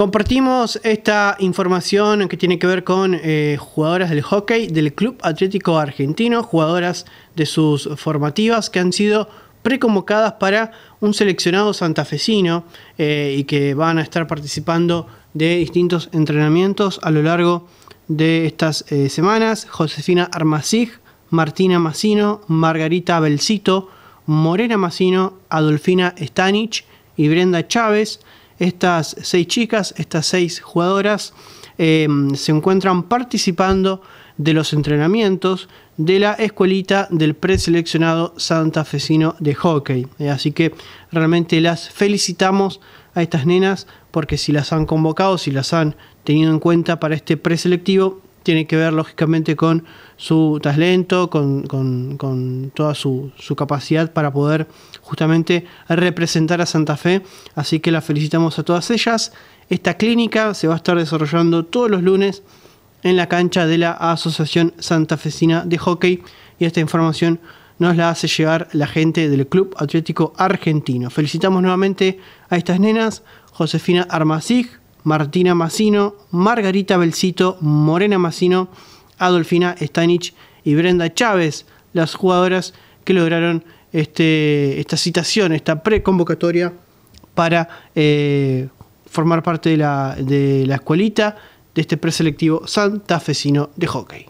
Compartimos esta información que tiene que ver con eh, jugadoras del hockey del Club Atlético Argentino, jugadoras de sus formativas que han sido preconvocadas para un seleccionado santafesino eh, y que van a estar participando de distintos entrenamientos a lo largo de estas eh, semanas. Josefina Armasig, Martina Massino, Margarita Belcito, Morena Massino, Adolfina Stanich y Brenda Chávez estas seis chicas, estas seis jugadoras, em, se encuentran participando de los entrenamientos de la escuelita del preseleccionado santafesino de hockey. Eh, así que realmente las felicitamos a estas nenas porque si las han convocado, si las han tenido en cuenta para este preselectivo, tiene que ver lógicamente con su talento, con, con, toda su, capacidad para poder justamente representar a Santa Fe. Así que la felicitamos a todas ellas. Esta clínica se va a estar desarrollando todos los lunes en la cancha de la Asociación Santafesina de Hockey y esta información nos la hace llegar la gente del Club Atlético Argentino. Felicitamos nuevamente a estas nenas, Josefina Armazig. Martina Massino, Margarita Belcito, Morena Massino, Adolfina Stanich y Brenda Chávez, las jugadoras que lograron este, esta citación, esta preconvocatoria para eh, formar parte de la, de la escuelita de este preselectivo santafesino de hockey.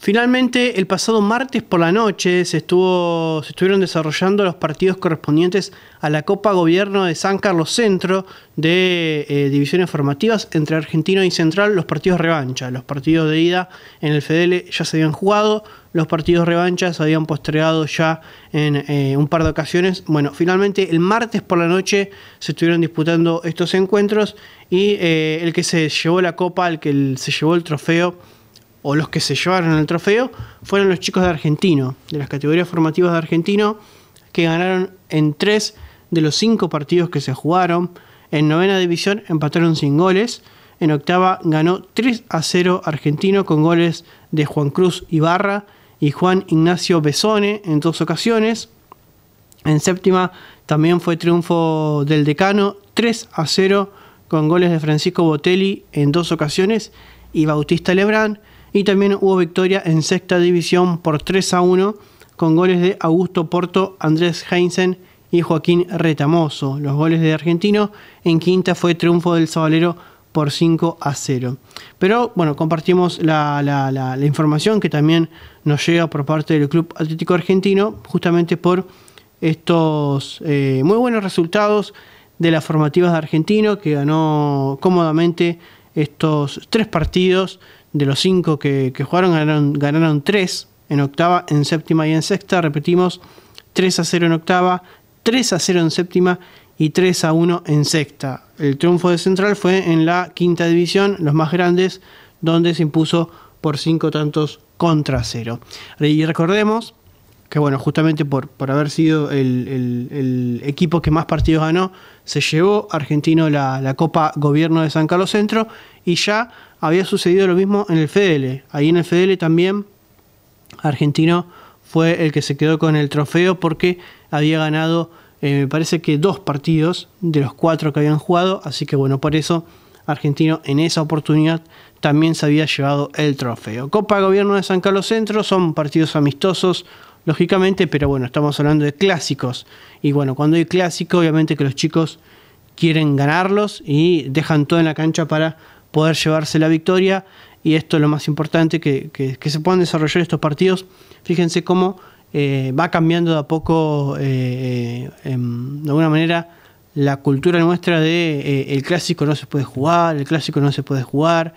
Finalmente, el pasado martes por la noche se, estuvieron desarrollando los partidos correspondientes a la Copa Gobierno de San Carlos Centro de eh, divisiones formativas entre Argentina y Central, los partidos revancha. Los partidos de ida en el Fedele ya se habían jugado, los partidos revancha se habían postergado ya en eh, un par de ocasiones. Bueno, finalmente el martes por la noche se estuvieron disputando estos encuentros y eh, el que se llevó la copa, el que se llevó el trofeo, o los que se llevaron el trofeo fueron los chicos de Argentino, de las categorías formativas de Argentino, que ganaron en tres de los cinco partidos que se jugaron. En novena división empataron sin goles. En octava ganó 3 a 0 Argentino con goles de Juan Cruz Ibarra y Juan Ignacio Besone en dos ocasiones. En séptima también fue triunfo del decano 3 a 0 con goles de Francisco Botelli en dos ocasiones y Bautista Lebrán. Y también hubo victoria en sexta división por 3 a 1 con goles de Augusto Porto, Andrés Heinzen y Joaquín Retamoso. Los goles de Argentino en quinta fue triunfo del Sabalero por 5 a 0. Pero bueno, compartimos la, información que también nos llega por parte del Club Atlético Argentino, justamente por estos eh, muy buenos resultados de las formativas de Argentino, que ganó cómodamente estos tres partidos de los cinco que, jugaron, ganaron, ganaron tres en octava, en séptima y en sexta, repetimos, 3 a 0 en octava, 3 a 0 en séptima y 3 a 1 en sexta. El triunfo de Central fue en la quinta división, los más grandes, donde se impuso por cinco tantos contra cero. Y recordemos que bueno, justamente por, haber sido el, equipo que más partidos ganó, se llevó Argentino la, Copa Gobierno de San Carlos Centro y ya había sucedido lo mismo en el FDL. Ahí en el FDL también Argentino fue el que se quedó con el trofeo porque había ganado, eh, me parece que dos partidos de los cuatro que habían jugado, así que bueno, por eso Argentino en esa oportunidad también se había llevado el trofeo. Copa Gobierno de San Carlos Centro son partidos amistosos lógicamente, pero bueno, estamos hablando de clásicos. Y bueno, cuando hay clásico, obviamente que los chicos quieren ganarlos y dejan todo en la cancha para poder llevarse la victoria. Y esto es lo más importante, que, se puedan desarrollar estos partidos. Fíjense cómo eh, va cambiando de a poco, eh, eh, em, de alguna manera, la cultura nuestra de el clásico no se puede jugar, el clásico no se puede jugar.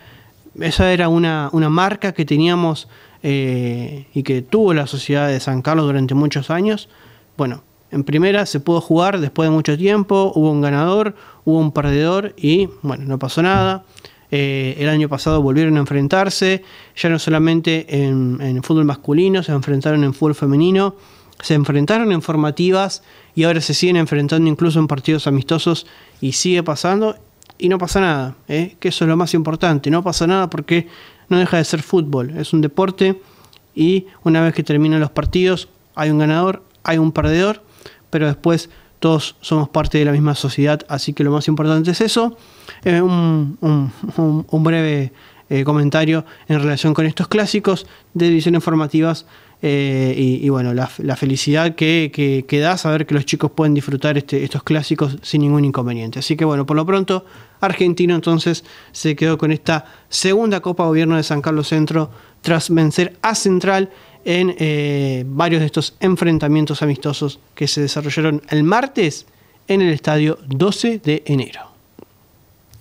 Esa era una, una marca que teníamos eh, y que tuvo la sociedad de San Carlos durante muchos años, bueno, en primera se pudo jugar después de mucho tiempo, hubo un ganador, hubo un perdedor y bueno, no pasó nada. Eh, el año pasado volvieron a enfrentarse, ya no solamente en, fútbol masculino, se enfrentaron en fútbol femenino, se enfrentaron en formativas y ahora se siguen enfrentando incluso en partidos amistosos y sigue pasando y no pasa nada, ¿eh? que eso es lo más importante, no pasa nada porque no deja de ser fútbol, es un deporte y una vez que terminan los partidos hay un ganador, hay un perdedor, pero después todos somos parte de la misma sociedad, así que lo más importante es eso. Eh, un, breve eh, comentario en relación con estos clásicos de divisiones formativas eh, y, bueno, la, felicidad que, da saber que los chicos pueden disfrutar este, estos clásicos sin ningún inconveniente. Así que bueno, por lo pronto, Argentino entonces se quedó con esta segunda Copa Gobierno de San Carlos Centro tras vencer a Central en eh, varios de estos enfrentamientos amistosos que se desarrollaron el martes en el estadio 12 de enero.